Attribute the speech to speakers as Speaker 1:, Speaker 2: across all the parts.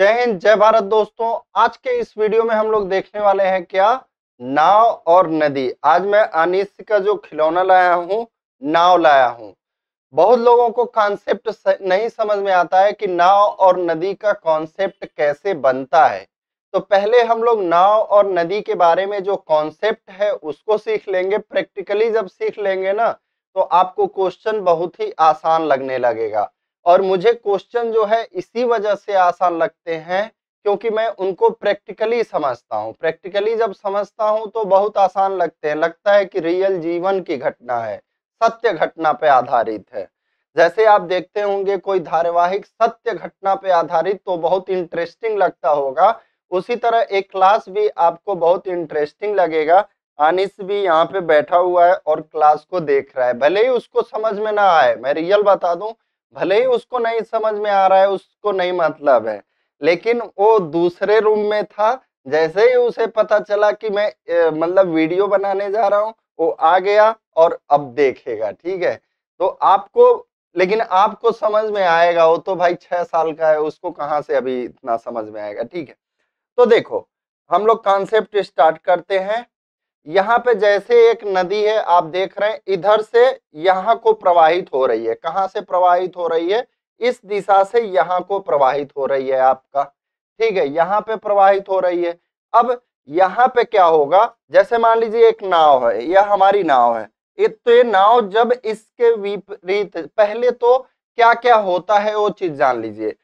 Speaker 1: जय हिंद जय भारत दोस्तों आज के इस वीडियो में हम लोग देखने वाले हैं क्या नाव और नदी आज मैं अनिस का जो खिलौना लाया हूँ नाव लाया हूँ बहुत लोगों को कॉन्सेप्ट नहीं समझ में आता है कि नाव और नदी का कॉन्सेप्ट कैसे बनता है तो पहले हम लोग नाव और नदी के बारे में जो कॉन्सेप्ट है उसको सीख लेंगे प्रैक्टिकली जब सीख लेंगे ना तो आपको क्वेश्चन बहुत ही आसान लगने लगेगा और मुझे क्वेश्चन जो है इसी वजह से आसान लगते हैं क्योंकि मैं उनको प्रैक्टिकली समझता हूँ प्रैक्टिकली जब समझता हूँ तो बहुत आसान लगते हैं लगता है कि रियल जीवन की घटना है सत्य घटना पे आधारित है जैसे आप देखते होंगे कोई धारावाहिक सत्य घटना पे आधारित तो बहुत इंटरेस्टिंग लगता होगा उसी तरह एक क्लास भी आपको बहुत इंटरेस्टिंग लगेगा अनिस भी यहाँ पे बैठा हुआ है और क्लास को देख रहा है भले ही उसको समझ में ना आए मैं रियल बता दूं भले ही उसको नहीं समझ में आ रहा है उसको नहीं मतलब है लेकिन वो दूसरे रूम में था जैसे ही उसे पता चला कि मैं मतलब वीडियो बनाने जा रहा हूँ वो आ गया और अब देखेगा ठीक है तो आपको लेकिन आपको समझ में आएगा वो तो भाई छह साल का है उसको कहाँ से अभी इतना समझ में आएगा ठीक है तो देखो हम लोग कॉन्सेप्ट स्टार्ट करते हैं यहाँ पे जैसे एक नदी है आप देख रहे हैं इधर से यहाँ को प्रवाहित हो रही है कहाँ से प्रवाहित हो रही है इस दिशा से यहाँ को प्रवाहित हो रही है आपका ठीक है यहाँ पे प्रवाहित हो रही है अब यहाँ पे क्या होगा जैसे मान लीजिए एक नाव है यह हमारी नाव है तो ये नाव जब इसके विपरीत पहले तो क्या क्या होता है वो चीज जान लीजिए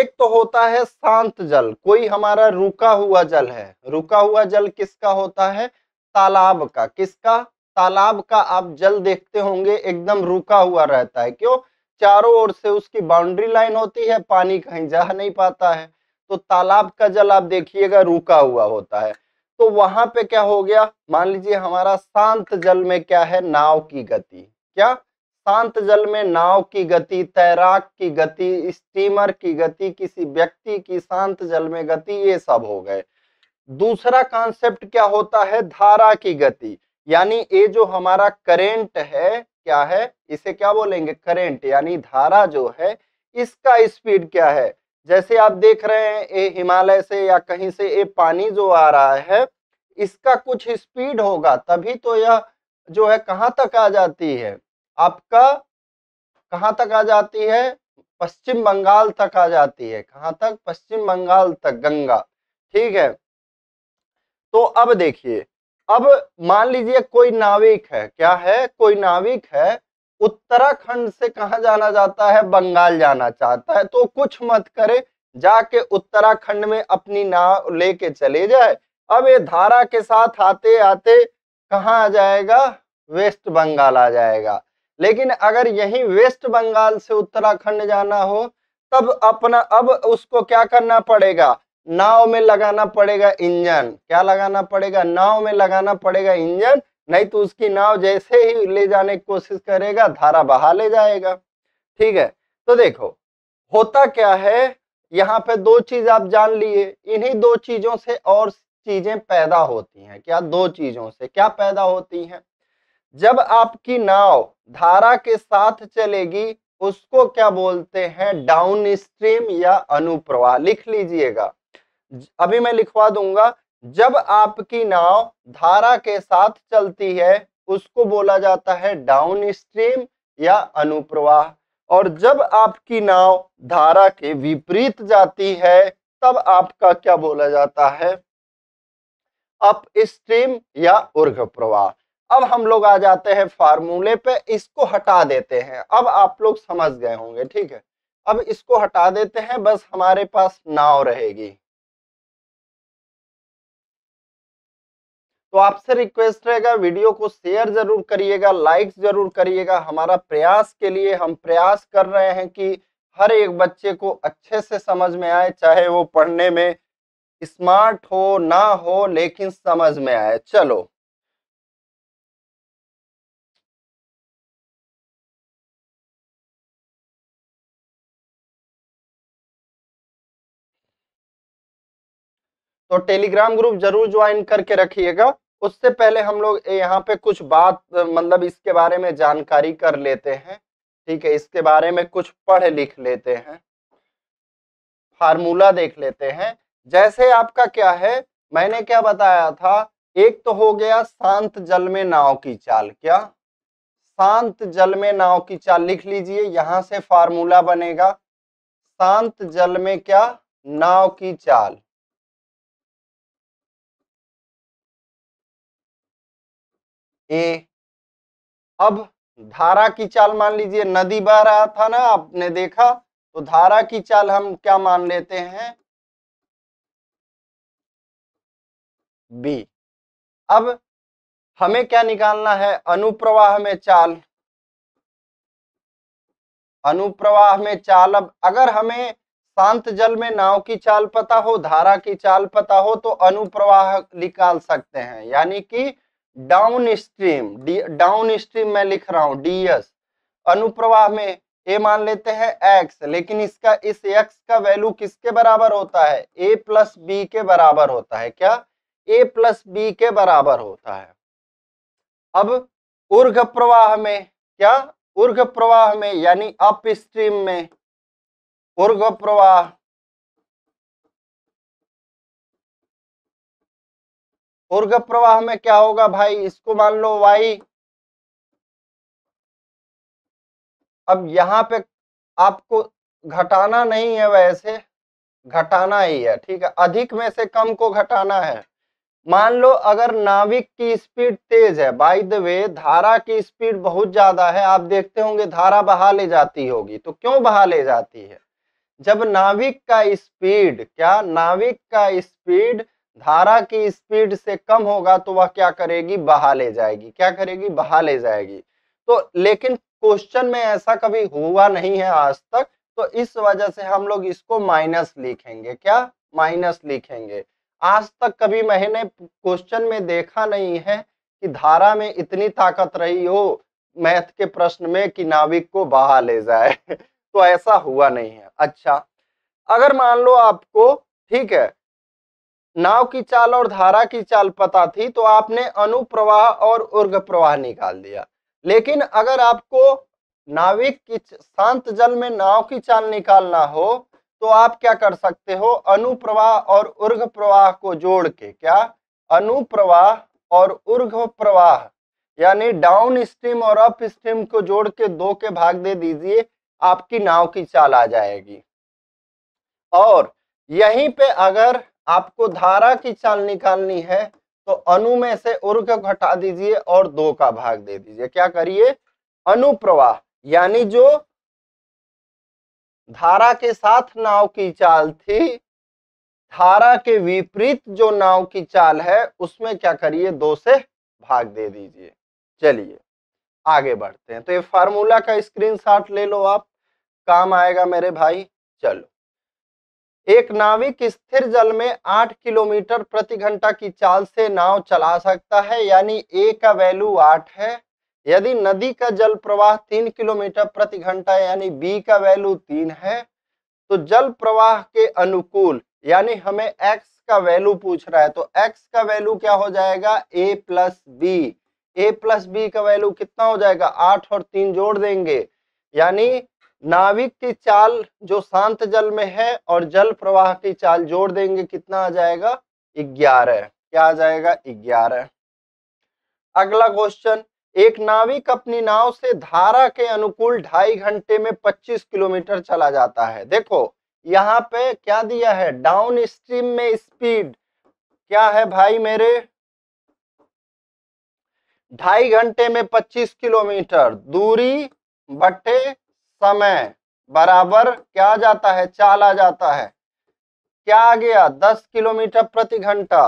Speaker 1: एक तो होता है शांत जल कोई हमारा रुका हुआ जल है रुका हुआ जल किसका होता है तालाब का किसका तालाब का आप जल देखते होंगे एकदम रुका हुआ रहता है क्यों चारों ओर से उसकी बाउंड्री लाइन होती है पानी कहीं जा नहीं पाता है तो तालाब का जल आप देखिएगा रुका हुआ होता है तो वहां पे क्या हो गया मान लीजिए हमारा शांत जल में क्या है नाव की गति क्या शांत जल में नाव की गति तैराक की गति स्टीमर की गति किसी व्यक्ति की शांत जल में गति ये सब हो गए दूसरा कॉन्सेप्ट क्या होता है धारा की गति यानी ये जो हमारा करेंट है क्या है इसे क्या बोलेंगे करेंट यानी धारा जो है इसका स्पीड क्या है जैसे आप देख रहे हैं ये हिमालय से या कहीं से ये पानी जो आ रहा है इसका कुछ स्पीड होगा तभी तो यह जो है कहाँ तक आ जाती है आपका कहाँ तक आ जाती है पश्चिम बंगाल तक आ जाती है कहाँ तक पश्चिम बंगाल तक गंगा ठीक है तो अब देखिए अब मान लीजिए कोई नाविक है क्या है कोई नाविक है उत्तराखंड से कहा जाना जाता है बंगाल जाना चाहता है तो कुछ मत करे जाके उत्तराखंड में अपनी नाव लेके चले जाए अब ये धारा के साथ आते आते कहा आ जाएगा वेस्ट बंगाल आ जाएगा लेकिन अगर यही वेस्ट बंगाल से उत्तराखंड जाना हो तब अपना अब उसको क्या करना पड़ेगा नाव में लगाना पड़ेगा इंजन क्या लगाना पड़ेगा नाव में लगाना पड़ेगा इंजन नहीं तो उसकी नाव जैसे ही ले जाने की कोशिश करेगा धारा बहा ले जाएगा ठीक है तो देखो होता क्या है यहाँ पे दो चीज आप जान लिए इन्हीं दो चीजों से और चीजें पैदा होती हैं क्या दो चीजों से क्या पैदा होती हैं जब आपकी नाव धारा के साथ चलेगी उसको क्या बोलते हैं डाउन स्ट्रीम या अनुप्रवाह लिख लीजिएगा अभी मैं लिखवा दूंगा जब आपकी नाव धारा के साथ चलती है उसको बोला जाता है डाउन स्ट्रीम या अनुप्रवाह और जब आपकी नाव धारा के विपरीत जाती है तब आपका क्या बोला जाता है अप स्ट्रीम या उर्घ प्रवाह अब हम लोग आ जाते हैं फार्मूले पे इसको हटा देते हैं अब आप लोग समझ गए होंगे ठीक है अब इसको हटा देते हैं बस हमारे पास नाव रहेगी तो आपसे रिक्वेस्ट रहेगा वीडियो को शेयर जरूर करिएगा लाइक जरूर करिएगा हमारा प्रयास के लिए हम प्रयास कर रहे हैं कि हर एक बच्चे को अच्छे से समझ में आए चाहे वो पढ़ने में स्मार्ट हो ना हो लेकिन समझ में आए चलो तो टेलीग्राम ग्रुप जरूर ज्वाइन करके रखिएगा उससे पहले हम लोग यहाँ पे कुछ बात मतलब इसके बारे में जानकारी कर लेते हैं ठीक है इसके बारे में कुछ पढ़ लिख लेते हैं फार्मूला देख लेते हैं जैसे आपका क्या है मैंने क्या बताया था एक तो हो गया शांत जल में नाव की चाल क्या शांत जल में नाव की चाल लिख लीजिए यहां से फार्मूला बनेगा शांत जल में क्या नाव की चाल ए अब धारा की चाल मान लीजिए नदी बह रहा था ना आपने देखा तो धारा की चाल हम क्या मान लेते हैं बी अब हमें क्या निकालना है अनुप्रवाह में चाल अनुप्रवाह में चाल अब अगर हमें शांत जल में नाव की चाल पता हो धारा की चाल पता हो तो अनुप्रवाह निकाल सकते हैं यानी कि डाउन स्ट्रीम डाउन स्ट्रीम मैं लिख रहा हूं डीएस अनुप्रवाह में ए मान लेते हैं एक्स लेकिन इसका इस एक्स का वैल्यू किसके बराबर होता है ए प्लस बी के बराबर होता है क्या ए प्लस बी के बराबर होता है अब उर्घ प्रवाह में क्या उर्घ प्रवाह में यानी अपस्ट्रीम में उर्घ प्रवाह ऊर्ग प्रवाह में क्या होगा भाई इसको मान लो वाई अब यहाँ पे आपको घटाना नहीं है वैसे घटाना ही है ठीक है अधिक में से कम को घटाना है मान लो अगर नाविक की स्पीड तेज है बाय द वे धारा की स्पीड बहुत ज्यादा है आप देखते होंगे धारा बहा ले जाती होगी तो क्यों बहा ले जाती है जब नाविक का स्पीड क्या नाविक का स्पीड धारा की स्पीड से कम होगा तो वह क्या करेगी बहा ले जाएगी क्या करेगी बहा ले जाएगी तो लेकिन क्वेश्चन में ऐसा कभी हुआ नहीं है आज तक तो इस वजह से हम लोग इसको माइनस लिखेंगे क्या माइनस लिखेंगे आज तक कभी मैंने क्वेश्चन में देखा नहीं है कि धारा में इतनी ताकत रही हो मैथ के प्रश्न में कि नाविक को बहा ले जाए तो ऐसा हुआ नहीं है अच्छा अगर मान लो आपको ठीक है नाव की चाल और धारा की चाल पता थी तो आपने अनुप्रवाह और उर्ग प्रवाह निकाल दिया लेकिन अगर आपको नाविक की शांत जल में नाव की चाल निकालना हो तो आप क्या कर सकते हो अनुप्रवाह और उर्ग प्रवाह को जोड़ के क्या अनुप्रवाह और उर्ग प्रवाह यानी डाउन स्ट्रीम और अप स्ट्रीम को जोड़ के दो के भाग दे दीजिए आपकी नाव की चाल आ जाएगी और यहीं पे अगर आपको धारा की चाल निकालनी है तो अनु में से उर्ग घटा दीजिए और दो का भाग दे दीजिए क्या करिए अनुप्रवाह यानी जो धारा के साथ नाव की चाल थी धारा के विपरीत जो नाव की चाल है उसमें क्या करिए दो से भाग दे दीजिए चलिए आगे बढ़ते हैं तो ये फार्मूला का स्क्रीनशॉट ले लो आप काम आएगा मेरे भाई चलो एक नाविक स्थिर जल में आठ किलोमीटर प्रति घंटा की चाल से नाव चला सकता है यानी ए का वैल्यू आठ है यदि नदी का जल प्रवाह तीन किलोमीटर प्रति घंटा यानी बी का वैल्यू तीन है तो जल प्रवाह के अनुकूल यानी हमें एक्स का वैल्यू पूछ रहा है तो एक्स का वैल्यू क्या हो जाएगा A plus B A plus B का वैल्यू कितना हो जाएगा आठ और तीन जोड़ देंगे यानी नाविक की चाल जो शांत जल में है और जल प्रवाह की चाल जोड़ देंगे कितना आ जाएगा ग्यारह क्या आ जाएगा ग्यारह अगला क्वेश्चन एक नाविक अपनी नाव से धारा के अनुकूल ढाई घंटे में 25 किलोमीटर चला जाता है देखो यहाँ पे क्या दिया है डाउन स्ट्रीम में स्पीड क्या है भाई मेरे ढाई घंटे में 25 किलोमीटर दूरी बटे समय बराबर क्या आ जाता है चाल आ जाता है क्या आ गया दस किलोमीटर प्रति घंटा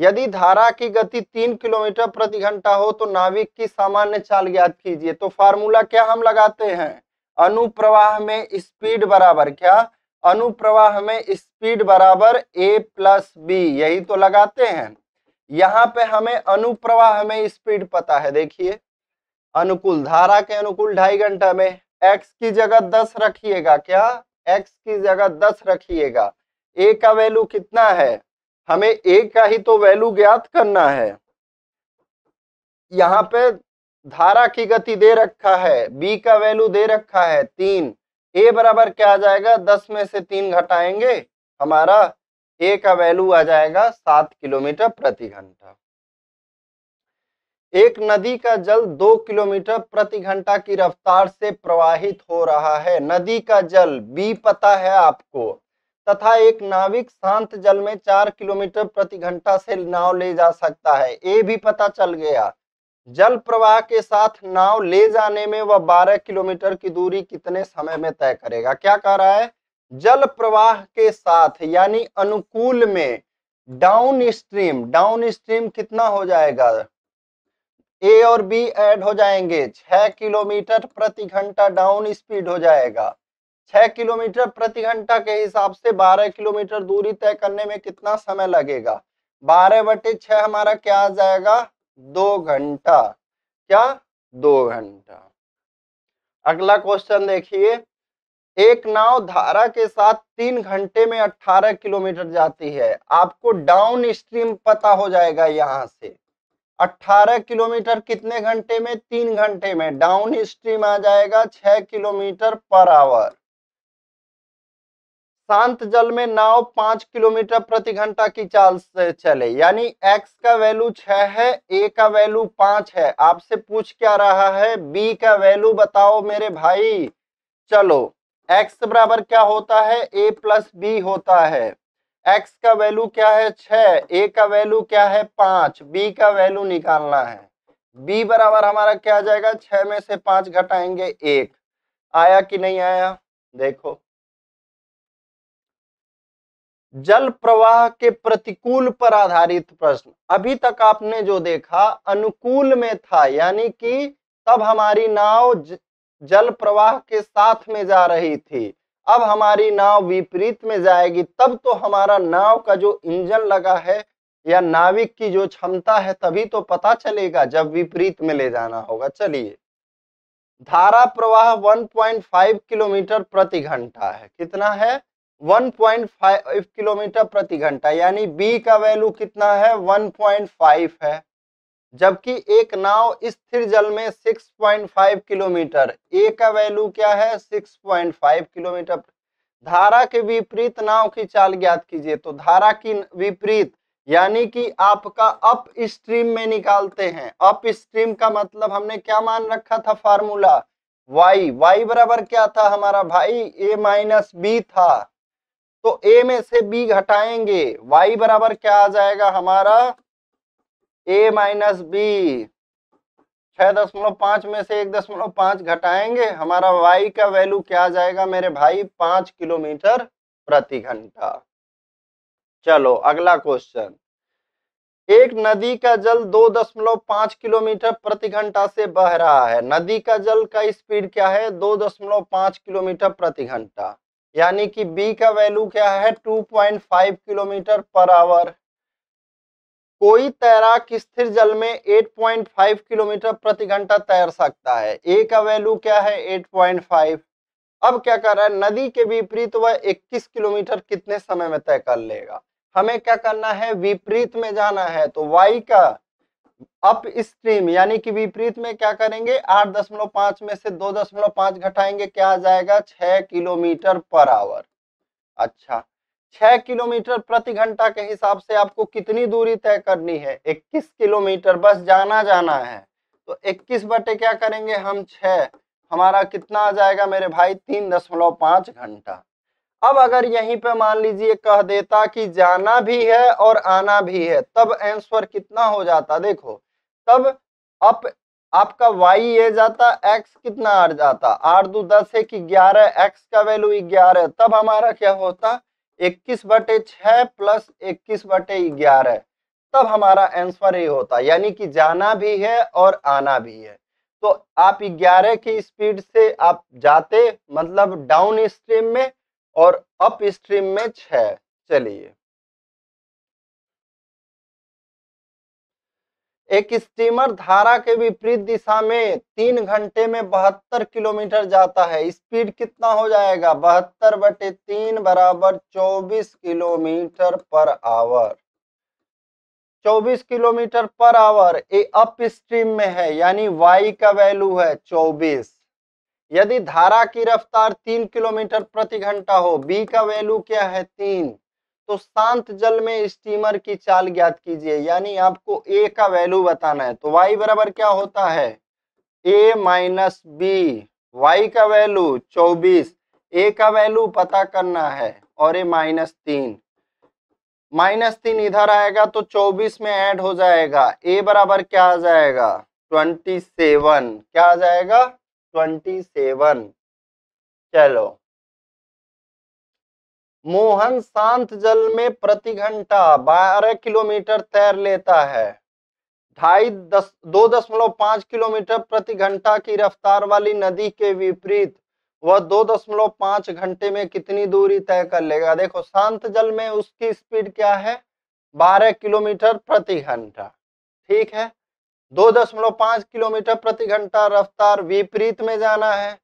Speaker 1: यदि धारा की गति तीन किलोमीटर प्रति घंटा हो तो नाविक की सामान्य चाल ज्ञात कीजिए तो फार्मूला क्या हम लगाते हैं अनुप्रवाह में स्पीड बराबर क्या अनुप्रवाह में स्पीड बराबर ए प्लस बी यही तो लगाते हैं यहाँ पे हमें अनुप्रवाह में स्पीड पता है देखिए अनुकूल धारा के अनुकूल ढाई घंटा में एक्स की जगह दस रखिएगा क्या एक्स की जगह दस रखिएगा ए का वैल्यू कितना है हमें ए का ही तो वैल्यू ज्ञात करना है यहाँ पे धारा की गति दे रखा है बी का वैल्यू दे रखा है तीन ए बराबर क्या आ जाएगा दस में से तीन घटाएंगे हमारा ए का वैल्यू आ जाएगा सात किलोमीटर प्रति घंटा एक नदी का जल दो किलोमीटर प्रति घंटा की रफ्तार से प्रवाहित हो रहा है नदी का जल बी पता है आपको तथा एक नाविक शांत जल में चार किलोमीटर प्रति घंटा से नाव ले जा सकता है ए भी पता चल गया जल प्रवाह के साथ नाव ले जाने में वह बारह किलोमीटर की दूरी कितने समय में तय करेगा क्या कह रहा है जल प्रवाह के साथ यानी अनुकूल में डाउन स्ट्रीम डाउन स्ट्रीम कितना हो जाएगा ए और बी ऐड हो जाएंगे छह किलोमीटर प्रति घंटा डाउन स्पीड हो जाएगा छ किलोमीटर प्रति घंटा के हिसाब से बारह किलोमीटर दूरी तय करने में कितना समय लगेगा बारह बटे छह हमारा क्या आ जाएगा दो घंटा क्या दो घंटा अगला क्वेश्चन देखिए एक नाव धारा के साथ तीन घंटे में अट्ठारह किलोमीटर जाती है आपको डाउन स्ट्रीम पता हो जाएगा यहाँ से 18 किलोमीटर कितने घंटे में तीन घंटे में डाउन स्ट्रीम आ जाएगा 6 किलोमीटर पर आवर शांत जल में नाव पांच किलोमीटर प्रति घंटा की चाल से चले यानी एक्स का वैल्यू छ है ए का वैल्यू पांच है आपसे पूछ क्या रहा है बी का वैल्यू बताओ मेरे भाई चलो एक्स बराबर क्या होता है ए प्लस बी होता है एक्स का वैल्यू क्या है छ ए का वैल्यू क्या है पांच बी का वैल्यू निकालना है बी बराबर हमारा क्या आ जाएगा छह में से पांच घटाएंगे एक आया कि नहीं आया देखो जल प्रवाह के प्रतिकूल पर आधारित प्रश्न अभी तक आपने जो देखा अनुकूल में था यानी कि तब हमारी नाव जल प्रवाह के साथ में जा रही थी अब हमारी नाव विपरीत में जाएगी तब तो हमारा नाव का जो इंजन लगा है या नाविक की जो क्षमता है तभी तो पता चलेगा जब विपरीत में ले जाना होगा चलिए धारा प्रवाह 1.5 किलोमीटर प्रति घंटा है कितना है 1.5 किलोमीटर प्रति घंटा यानी बी का वैल्यू कितना है 1.5 है जबकि एक नाव स्थिर जल में 6.5 किलोमीटर ए का वैल्यू क्या है 6.5 किलोमीटर धारा के विपरीत नाव की चाल ज्ञात कीजिए तो धारा की विपरीत यानी कि आपका अप स्ट्रीम में निकालते हैं अप स्ट्रीम का मतलब हमने क्या मान रखा था फार्मूला y y बराबर क्या था हमारा भाई a माइनस बी था तो a में से b घटाएंगे y बराबर क्या आ जाएगा हमारा ए माइनस बी छः दशमलव पाँच में से एक दशमलव पाँच घटाएंगे हमारा वाई का वैल्यू क्या आ जाएगा मेरे भाई पाँच किलोमीटर प्रति घंटा चलो अगला क्वेश्चन एक नदी का जल दो दशमलव पाँच किलोमीटर प्रति घंटा से बह रहा है नदी का जल का स्पीड क्या है दो दशमलव पाँच किलोमीटर प्रति घंटा यानी कि बी का वैल्यू क्या है two point five kilometre per hour कोई तैराक स्थिर जल में 8.5 किलोमीटर प्रति घंटा तैर सकता है ए का वैल्यू क्या है 8.5 अब क्या कर रहा है नदी के विपरीत वह 21 किलोमीटर कितने समय में तय कर लेगा हमें क्या करना है विपरीत में जाना है तो वाई का अप स्ट्रीम यानी कि विपरीत में क्या करेंगे 8.5 में से 2.5 घटाएंगे क्या आ जाएगा 6 किलोमीटर पर आवर अच्छा छह किलोमीटर प्रति घंटा के हिसाब से आपको कितनी दूरी तय करनी है इक्कीस किलोमीटर बस जाना जाना है तो इक्कीस बटे क्या करेंगे हम छ हमारा कितना आ जाएगा मेरे भाई तीन दशमलव पांच घंटा अब अगर यहीं पे मान लीजिए कह देता कि जाना भी है और आना भी है तब आंसर कितना हो जाता देखो तब अप आपका वाई ये जाता एक्स कितना आ जाता आठ दो दस है कि ग्यारह एक्स का वैल्यू ग्यारह तब हमारा क्या होता इक्कीस बटे छ प्लस इक्कीस बटे ग्यारह तब हमारा आंसर ये होता यानी कि जाना भी है और आना भी है तो आप ग्यारह की स्पीड से आप जाते मतलब डाउन स्ट्रीम में और अप स्ट्रीम में छ चलिए एक स्टीमर धारा के विपरीत दिशा में तीन घंटे में बहत्तर किलोमीटर जाता है स्पीड कितना हो जाएगा बहत्तर बटे तीन बराबर चौबीस kilometre per hour 24 kilometre per hour ये अप स्ट्रीम में है यानी वाई का वैल्यू है 24 यदि धारा की रफ्तार 3 किलोमीटर प्रति घंटा हो बी का वैल्यू क्या है तीन तो शांत जल में स्टीमर की चाल ज्ञात कीजिए यानी आपको ए का वैल्यू बताना है तो वाई बराबर क्या होता है ए माइनस बी वाई का वैल्यू चौबीस ए का वैल्यू पता करना है और ए माइनस तीन माइनस तीन इधर आएगा तो चौबीस में ऐड हो जाएगा ए बराबर क्या आ जाएगा ट्वेंटी सेवन क्या आ जाएगा ट्वेंटी सेवन चलो मोहन शांत जल में प्रति घंटा 12 किलोमीटर तैर लेता है ढाई दस दो दशमलव पांच किलोमीटर प्रति घंटा की रफ्तार वाली नदी के विपरीत वह दो दशमलव पांच घंटे में कितनी दूरी तय कर लेगा देखो शांत जल में उसकी स्पीड क्या है बारह किलोमीटर प्रति घंटा ठीक है दो दशमलव पांच किलोमीटर प्रति घंटा रफ्तार विपरीत में जाना है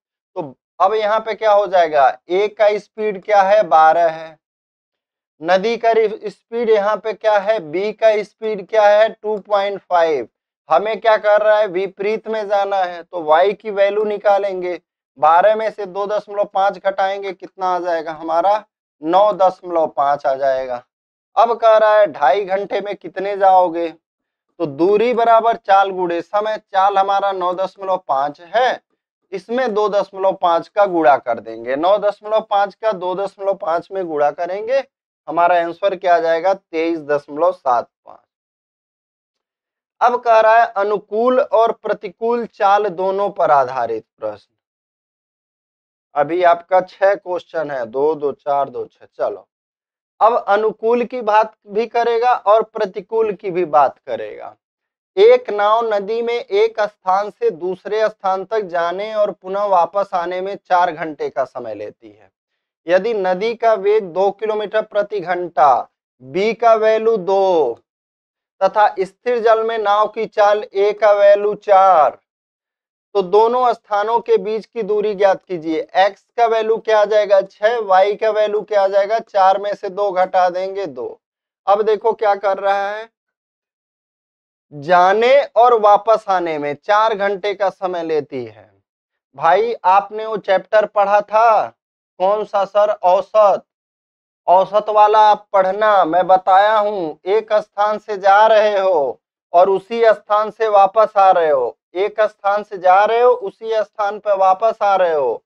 Speaker 1: अब यहाँ पे क्या हो जाएगा ए का स्पीड क्या है बारह है नदी का स्पीड यहाँ पे क्या है बी का स्पीड क्या है टू पॉइंट फाइव हमें क्या कर रहा है विपरीत में जाना है तो वाई की वैल्यू निकालेंगे बारह में से दो दशमलव पांच घटाएंगे कितना आ जाएगा हमारा नौ दशमलव पांच आ जाएगा अब कह रहा है ढाई घंटे में कितने जाओगे तो दूरी बराबर चाल गुड़े समय चाल हमारा नौ दशमलव पांच है इसमें दो दशमलव पांच का गुड़ा कर देंगे नौ दशमलव पांच का दो दशमलव पांच में गुड़ा करेंगे हमारा आंसर क्या जाएगा तेईस दशमलव सात पांच अब कह रहा है अनुकूल और प्रतिकूल चाल दोनों पर आधारित प्रश्न अभी आपका छह क्वेश्चन है दो दो चार दो छह चलो अब अनुकूल की बात भी करेगा और प्रतिकूल की भी बात करेगा एक नाव नदी में एक स्थान से दूसरे स्थान तक जाने और पुनः वापस आने में चार घंटे का समय लेती है यदि नदी का वेग दो किलोमीटर प्रति घंटा बी का वैल्यू दो तथा स्थिर जल में नाव की चाल ए का वैल्यू चार तो दोनों स्थानों के बीच की दूरी ज्ञात कीजिए एक्स का वैल्यू क्या आ जाएगा छह वाई का वैल्यू क्या आ जाएगा चार में से दो घटा देंगे दो अब देखो क्या कर रहा है जाने और वापस आने में चार घंटे का समय लेती है भाई आपने वो चैप्टर पढ़ा था कौन सा सर औसत औसत वाला आप पढ़ना मैं बताया हूँ एक स्थान से जा रहे हो और उसी स्थान से वापस आ रहे हो एक स्थान से जा रहे हो उसी स्थान पर वापस आ रहे हो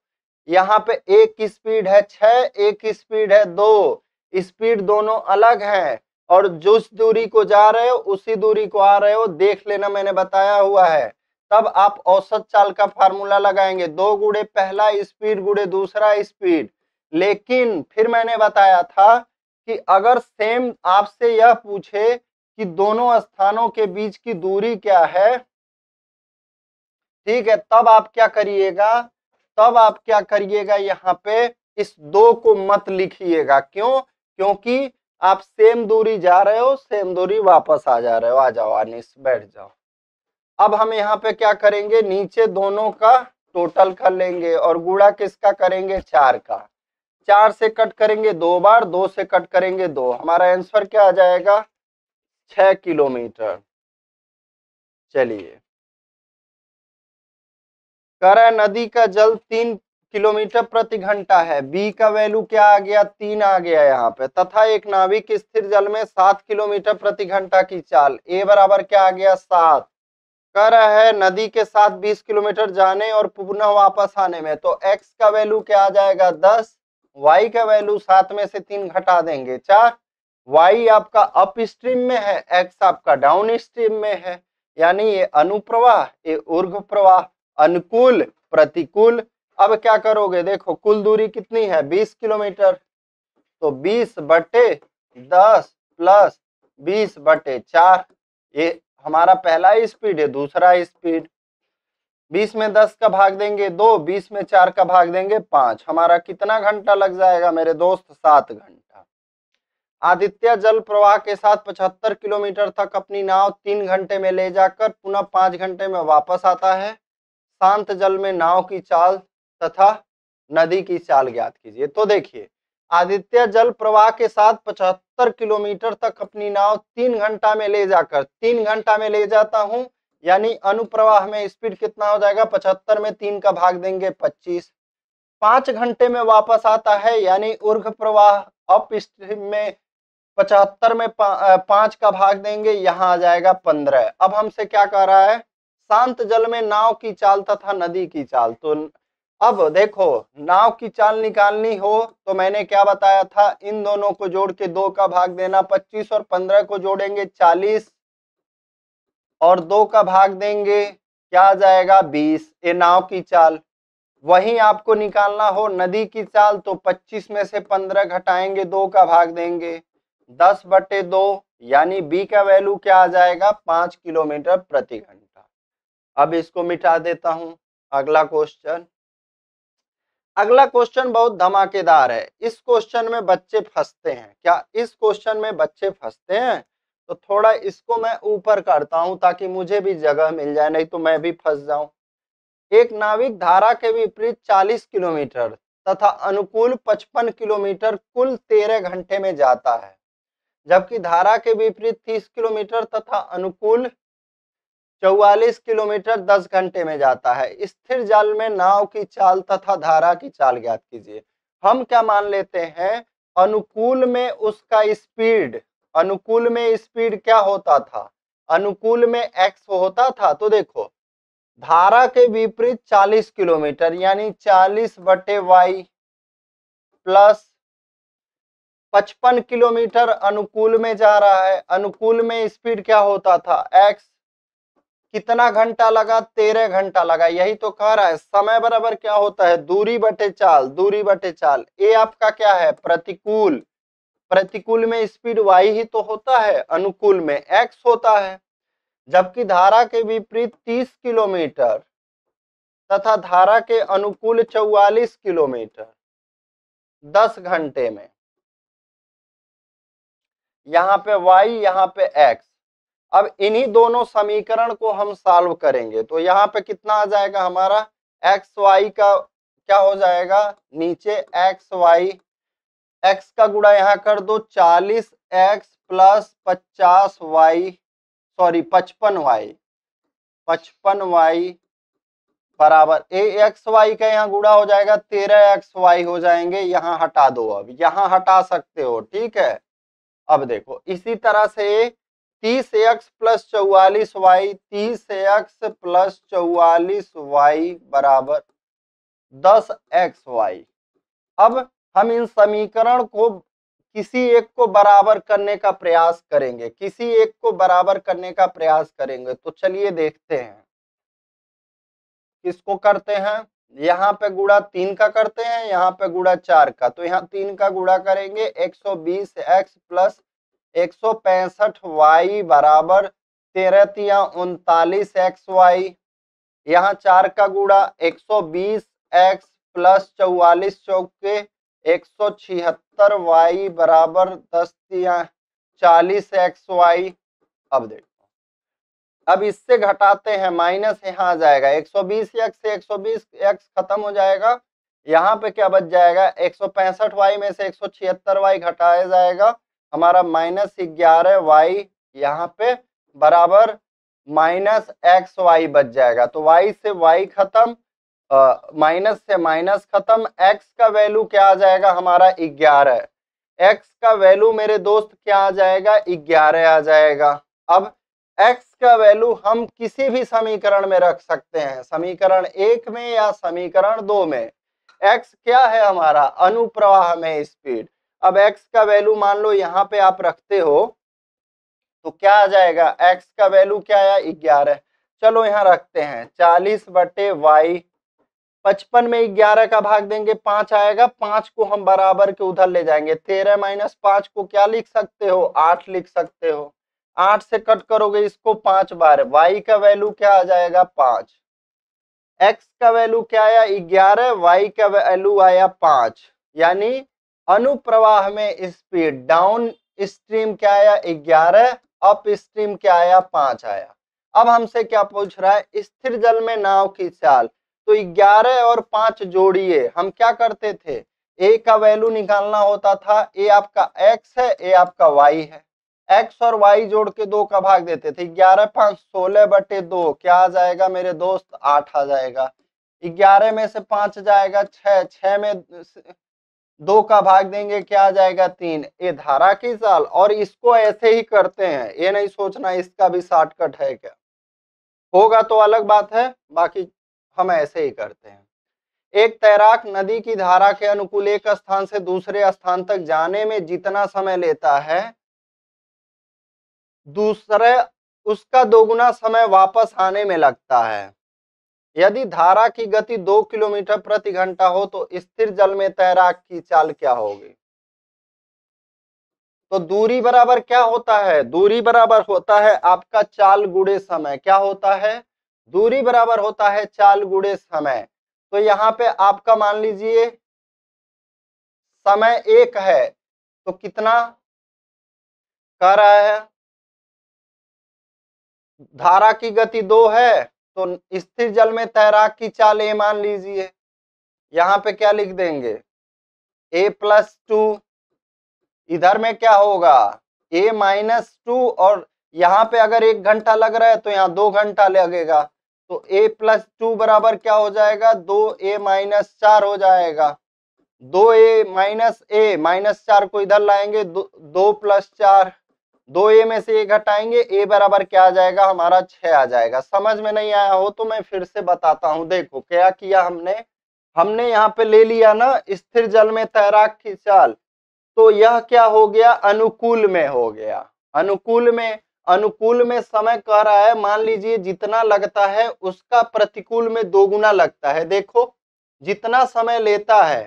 Speaker 1: यहाँ पे एक स्पीड है छ एक स्पीड है दो स्पीड दोनों अलग हैं और जिस दूरी को जा रहे हो उसी दूरी को आ रहे हो देख लेना मैंने बताया हुआ है तब आप औसत चाल का फार्मूला लगाएंगे दो गुड़े पहला स्पीड गुड़े दूसरा स्पीड लेकिन फिर मैंने बताया था कि अगर सेम आपसे यह पूछे कि दोनों स्थानों के बीच की दूरी क्या है ठीक है तब आप क्या करिएगा तब आप क्या करिएगा यहाँ पे इस दो को मत लिखिएगा क्यों क्योंकि आप सेम दूरी जा रहे हो सेम दूरी वापस आ जा रहे हो आ जाओ अनिस बैठ जाओ अब हम यहाँ पे क्या करेंगे नीचे दोनों का टोटल कर लेंगे और गुड़ा किसका करेंगे चार का चार से कट करेंगे दो बार दो से कट करेंगे दो हमारा आंसर क्या आ जाएगा छ किलोमीटर चलिए करा नदी का जल तीन किलोमीटर प्रति घंटा है बी का वैल्यू क्या आ गया तीन आ गया यहाँ पे तथा एक नाविक स्थिर जल में सात किलोमीटर प्रति घंटा की चाल ए बराबर क्या आ गया सात कर है नदी के साथ बीस किलोमीटर जाने और पुनः वापस आने में तो एक्स का वैल्यू क्या आ जाएगा दस वाई का वैल्यू सात में से तीन घटा देंगे चार वाई आपका अप स्ट्रीम में है एक्स आपका डाउन स्ट्रीम में है यानी ये अनुप्रवाह ये उर्घ प्रवाह अनुकूल प्रतिकूल अब क्या करोगे देखो कुल दूरी कितनी है 20 किलोमीटर तो 20 बटे 10 प्लस 20 बटे चार ये हमारा पहला स्पीड है दूसरा स्पीड 20 में 10 का भाग देंगे दो 20 में चार का भाग देंगे पांच हमारा कितना घंटा लग जाएगा मेरे दोस्त सात घंटा आदित्य जल प्रवाह के साथ 75 किलोमीटर तक अपनी नाव तीन घंटे में ले जाकर पुनः पांच घंटे में वापस आता है शांत जल में नाव की चाल तथा नदी की चाल ज्ञात कीजिए तो देखिए आदित्य जल प्रवाह के साथ 75 किलोमीटर तक अपनी नाव तीन घंटा में ले जाकर तीन घंटा में ले जाता हूं यानी अनुप्रवाह में स्पीड कितना हो जाएगा 75 में तीन का भाग देंगे 25 पांच घंटे में वापस आता है यानी उर्घ प्रवाह अप स्ट्रीम में पचहत्तर में पा, पांच का भाग देंगे यहां आ जाएगा पंद्रह अब हमसे क्या कह रहा है शांत जल में नाव की चाल तथा नदी की चाल तो अब देखो नाव की चाल निकालनी हो तो मैंने क्या बताया था इन दोनों को जोड़ के दो का भाग देना पच्चीस और पंद्रह को जोड़ेंगे चालीस और दो का भाग देंगे क्या आ जाएगा बीस ये नाव की चाल वहीं आपको निकालना हो नदी की चाल तो पच्चीस में से पंद्रह घटाएंगे दो का भाग देंगे दस बटे दो यानी बी का वैल्यू क्या आ जाएगा पांच किलोमीटर प्रति घंटा अब इसको मिटा देता हूं अगला क्वेश्चन अगला क्वेश्चन बहुत धमाकेदार है इस क्वेश्चन में बच्चे फंसते हैं क्या इस क्वेश्चन में बच्चे फंसते हैं तो थोड़ा इसको मैं ऊपर करता हूं ताकि मुझे भी जगह मिल जाए नहीं तो मैं भी फंस जाऊं एक नाविक धारा के विपरीत 40 किलोमीटर तथा अनुकूल 55 किलोमीटर कुल 13 घंटे में जाता है जबकि धारा के विपरीत 30 किलोमीटर तथा अनुकूल चौवालीस किलोमीटर दस घंटे में जाता है स्थिर जल में नाव की चाल तथा धारा की चाल ज्ञात कीजिए हम क्या मान लेते हैं अनुकूल में उसका स्पीड अनुकूल में स्पीड क्या होता था अनुकूल में एक्स होता था तो देखो धारा के विपरीत 40 किलोमीटर यानी 40 बटे वाई प्लस 55 किलोमीटर अनुकूल में जा रहा है अनुकूल में स्पीड क्या होता था एक्स कितना घंटा लगा तेरह घंटा लगा यही तो कह रहा है समय बराबर क्या होता है दूरी बटे चाल दूरी बटे चाल ए आपका क्या है प्रतिकूल प्रतिकूल में स्पीड वाई ही तो होता है अनुकूल में एक्स होता है जबकि धारा के विपरीत तीस किलोमीटर तथा धारा के अनुकूल चौवालीस किलोमीटर दस घंटे में यहाँ पे वाई यहां पे एक्स अब इन्हीं दोनों समीकरण को हम सॉल्व करेंगे तो यहाँ पे कितना आ जाएगा हमारा एक्स वाई का क्या हो जाएगा नीचे एक्स वाई एक्स का गुड़ा यहाँ कर दो चालीस एक्स प्लस पचास वाई सॉरी पचपन वाई पचपन वाई बराबर ए एक्स वाई का यहाँ गुड़ा हो जाएगा तेरह एक्स वाई हो जाएंगे यहाँ हटा दो अब यहाँ हटा सकते हो ठीक है अब देखो इसी तरह से तीस एक्स प्लस चौवालीस वाई तीस एक्स प्लस चौवालीस वाई बराबर दस एक्स वाई अब हम इन समीकरण को किसी एक को बराबर करने का प्रयास करेंगे किसी एक को बराबर करने का प्रयास करेंगे तो चलिए देखते हैं किसको करते हैं यहाँ पे गुड़ा तीन का करते हैं यहाँ पे गुड़ा चार का तो यहाँ तीन का गुड़ा करेंगे एक सौ बीस एक्स प्लस एक सौ पैंसठ वाई बराबर तेरह उनतालीस एक्स वाई यहाँ चार का गुड़ा एक सौ बीस एक्स प्लस चौवालीस चौके एक सौ छिहत्तर वाई बराबर दस तिया चालीस एक्स वाई अब देखो अब इससे घटाते हैं माइनस यहाँ आ जाएगा बीस एक्स से बीस एक्स खत्म हो जाएगा यहाँ पे क्या बच जाएगा एक सौ पैंसठ वाई में से एक सौ छिहत्तर वाई घटाया जाएगा हमारा माइनस ग्यारह वाई यहाँ पे बराबर माइनस एक्स वाई बच जाएगा तो वाई से वाई खत्म माइनस से माइनस खत्म एक्स का वैल्यू क्या आ जाएगा हमारा ग्यारह एक्स का वैल्यू मेरे दोस्त क्या आ जाएगा ग्यारह आ जाएगा अब एक्स का वैल्यू हम किसी भी समीकरण में रख सकते हैं समीकरण एक में या समीकरण दो में एक्स क्या है हमारा अनुप्रवाह में स्पीड अब x का वैल्यू मान लो यहाँ पे आप रखते हो तो क्या आ जाएगा x का वैल्यू क्या आया ग्यारह चलो यहाँ रखते हैं चालीस बटे वाई पचपन में ग्यारह का भाग देंगे पांच आएगा पांच को हम बराबर के उधर ले जाएंगे तेरह माइनस पांच को क्या लिख सकते हो आठ लिख सकते हो आठ से कट करोगे इसको पांच बार वाई का वैल्यू क्या आ जाएगा पांच एक्स का वैल्यू क्या आया ग्यारह वाई का वैल्यू आया पांच यानी अनुप्रवाह में स्पीड डाउन स्ट्रीम क्या आया ग्यारह अप स्ट्रीम क्या आया पांच आया अब हमसे क्या पूछ रहा है स्थिर जल में नाव की चाल तो ग्यारह और पांच जोड़िए हम क्या करते थे ए का वैल्यू निकालना होता था ए आपका एक्स है ए आपका वाई है एक्स और वाई जोड़ के दो का भाग देते थे ग्यारह पांच सोलह बटे दो क्या आ जाएगा मेरे दोस्त आठ आ जाएगा ग्यारह में से पांच जाएगा छह छह में दो का भाग देंगे क्या आ जाएगा तीन ये धारा की साल और इसको ऐसे ही करते हैं ये नहीं सोचना इसका भी शॉर्टकट है क्या होगा तो अलग बात है बाकी हम ऐसे ही करते हैं एक तैराक नदी की धारा के अनुकूल एक स्थान से दूसरे स्थान तक जाने में जितना समय लेता है दूसरे उसका दोगुना समय वापस आने में लगता है यदि धारा की गति दो किलोमीटर प्रति घंटा हो तो स्थिर जल में तैराक की चाल क्या होगी तो दूरी बराबर क्या होता है दूरी बराबर होता है आपका चाल गुड़े समय क्या होता है दूरी बराबर होता है चाल गुड़े समय तो यहाँ पे आपका मान लीजिए समय एक है तो कितना कह रहा है धारा की गति दो है तो स्थिर जल में तैराक की चाल ए मान लीजिए यहाँ पे क्या लिख देंगे ए प्लस टू इधर में क्या होगा ए माइनस टू और यहाँ पे अगर एक घंटा लग रहा है तो यहाँ दो घंटा लगेगा तो ए प्लस टू बराबर क्या हो जाएगा दो ए माइनस चार हो जाएगा दो ए माइनस ए माइनस चार को इधर लाएंगे दो, दो प्लस चार दो ए में से ए घटाएंगे ए बराबर क्या आ जाएगा हमारा छ आ जाएगा समझ में नहीं आया हो तो मैं फिर से बताता हूं देखो क्या किया हमने हमने यहाँ पे ले लिया ना स्थिर जल में तैराक की चाल तो यह क्या हो गया अनुकूल में हो गया अनुकूल में अनुकूल में समय कह रहा है मान लीजिए जितना लगता है उसका प्रतिकूल में दोगुना लगता है देखो जितना समय लेता है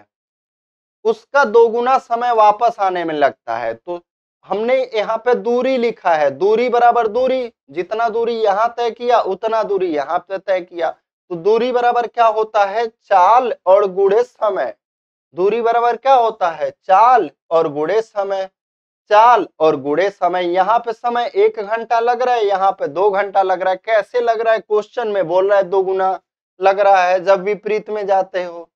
Speaker 1: उसका दोगुना समय वापस आने में लगता है तो हमने यहाँ पे दूरी लिखा है दूरी बराबर दूरी जितना दूरी यहाँ तय किया उतना दूरी यहाँ पे तय किया तो दूरी बराबर क्या होता है चाल और गुड़े समय दूरी बराबर क्या होता है चाल और गुड़े समय चाल और गुड़े समय यहाँ पे समय एक घंटा लग रहा है यहाँ पे दो घंटा लग रहा है कैसे लग रहा है क्वेश्चन में बोल रहा है दो गुना लग रहा है जब विपरीत में जाते हो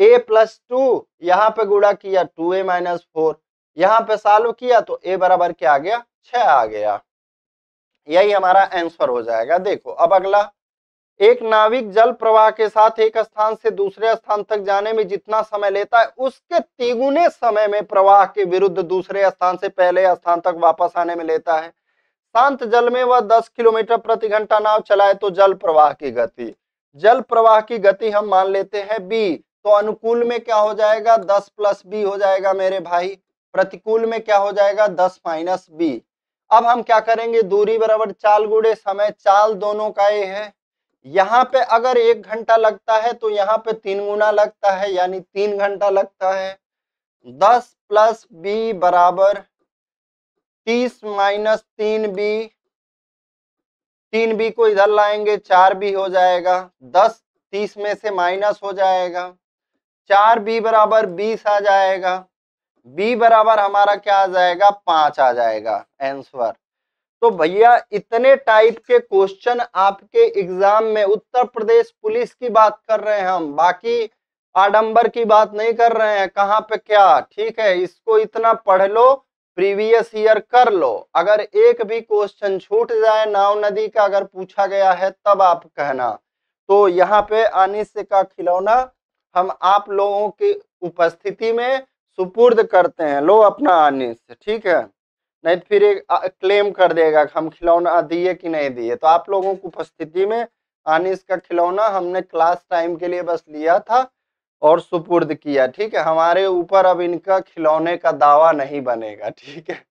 Speaker 1: ए प्लस टू यहाँ पे गुड़ा किया टू ए माइनस फोर यहाँ पे सॉल्व किया तो ए बराबर क्या आ गया छ आ गया यही हमारा आंसर हो जाएगा देखो अब अगला एक नाविक जल प्रवाह के साथ एक स्थान से दूसरे स्थान तक जाने में जितना समय लेता है उसके तिगुने समय में प्रवाह के विरुद्ध दूसरे स्थान से पहले स्थान तक वापस आने में लेता है शांत जल में वह 10 किलोमीटर प्रति घंटा नाव चलाए तो जल प्रवाह की गति जल प्रवाह की गति हम मान लेते हैं बी तो अनुकूल में क्या हो जाएगा दस प्लस बी हो जाएगा मेरे भाई प्रतिकूल में क्या हो जाएगा दस माइनस बी अब हम क्या करेंगे दूरी बराबर चाल गुड़े समय चाल दोनों का ये है यहाँ पे अगर एक घंटा लगता है तो यहाँ पे तीन गुना लगता है यानी तीन घंटा लगता है दस प्लस बी बराबर तीस माइनस तीन बी तीन बी को इधर लाएंगे चार बी हो जाएगा दस तीस में से माइनस हो जाएगा चार बी बराबर बीस आ जाएगा बी बराबर हमारा क्या आ जाएगा पांच आ जाएगा आंसर तो भैया इतने टाइप के क्वेश्चन आपके एग्जाम में उत्तर प्रदेश पुलिस की बात कर रहे हैं हम बाकी आडंबर की बात नहीं कर रहे हैं कहाँ पे क्या ठीक है इसको इतना पढ़ लो प्रीवियस ईयर कर लो अगर एक भी क्वेश्चन छूट जाए नाव नदी का अगर पूछा गया है तब आप कहना तो यहाँ पे अनिश्चय का खिलौना हम आप लोगों की उपस्थिति में सुपुर्द करते हैं लो अपना आनिस ठीक है नहीं तो फिर एक क्लेम कर देगा कि हम खिलौना दिए कि नहीं दिए तो आप लोगों की उपस्थिति में आनिस का खिलौना हमने क्लास टाइम के लिए बस लिया था और सुपुर्द किया ठीक है हमारे ऊपर अब इनका खिलौने का दावा नहीं बनेगा ठीक है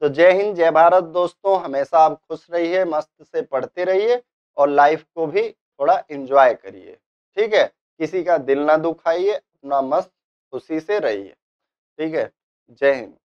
Speaker 1: तो जय हिंद जय भारत दोस्तों हमेशा आप खुश रहिए मस्त से पढ़ते रहिए और लाइफ को भी थोड़ा इंजॉय करिए ठीक है किसी का दिल ना दुखाइए अपना मस्त खुशी से रहिए ठीक है जय हिंद